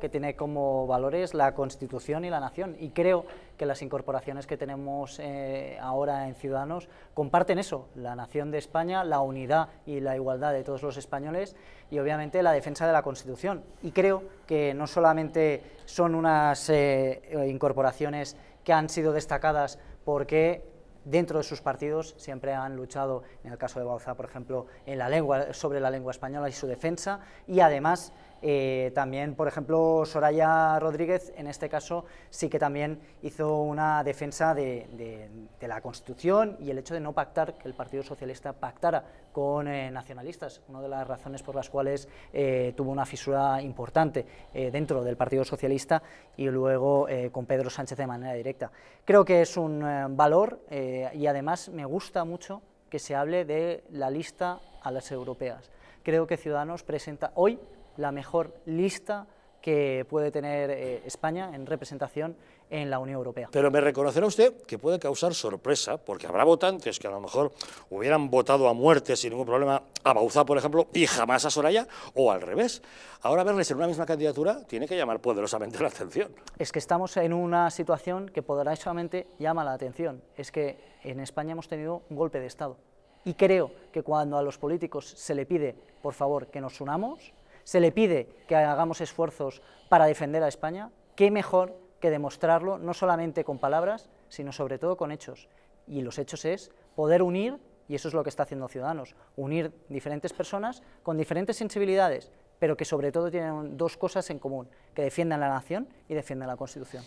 que tiene como valores la Constitución y la Nación. Y creo que las incorporaciones que tenemos eh, ahora en Ciudadanos comparten eso, la Nación de España, la unidad y la igualdad de todos los españoles y obviamente la defensa de la Constitución. Y creo que no solamente son unas eh, eh, incorporaciones que han sido destacadas porque dentro de sus partidos siempre han luchado, en el caso de Bauza, por ejemplo, en la lengua, sobre la lengua española y su defensa, y además eh, también, por ejemplo, Soraya Rodríguez, en este caso, sí que también hizo una defensa de, la Constitución y el hecho de no pactar, que el Partido Socialista pactara con eh, nacionalistas, una de las razones por las cuales eh, tuvo una fisura importante dentro del Partido Socialista y luego con Pedro Sánchez de manera directa. Creo que es un valor y además me gusta mucho que se hable de la lista a las europeas. Creo que Ciudadanos presenta hoy la mejor lista que puede tener eh, España en representación en la Unión Europea. Pero me reconocerá usted que puede causar sorpresa, porque habrá votantes que a lo mejor hubieran votado a muerte sin ningún problema a Bauza por ejemplo, y jamás a Soraya, o al revés. Ahora verles en una misma candidatura tiene que llamar poderosamente la atención. Es que estamos en una situación que poderosamente llama la atención. Es que en España hemos tenido un golpe de Estado. Y creo que cuando a los políticos se le pide, por favor, que nos unamos, se le pide que hagamos esfuerzos para defender a España, qué mejor que demostrarlo no solamente con palabras, sino sobre todo con hechos. Y los hechos es poder unir, y eso es lo que está haciendo Ciudadanos, unir diferentes personas con diferentes sensibilidades, pero que sobre todo tienen dos cosas en común, que defiendan la nación y defiendan la Constitución.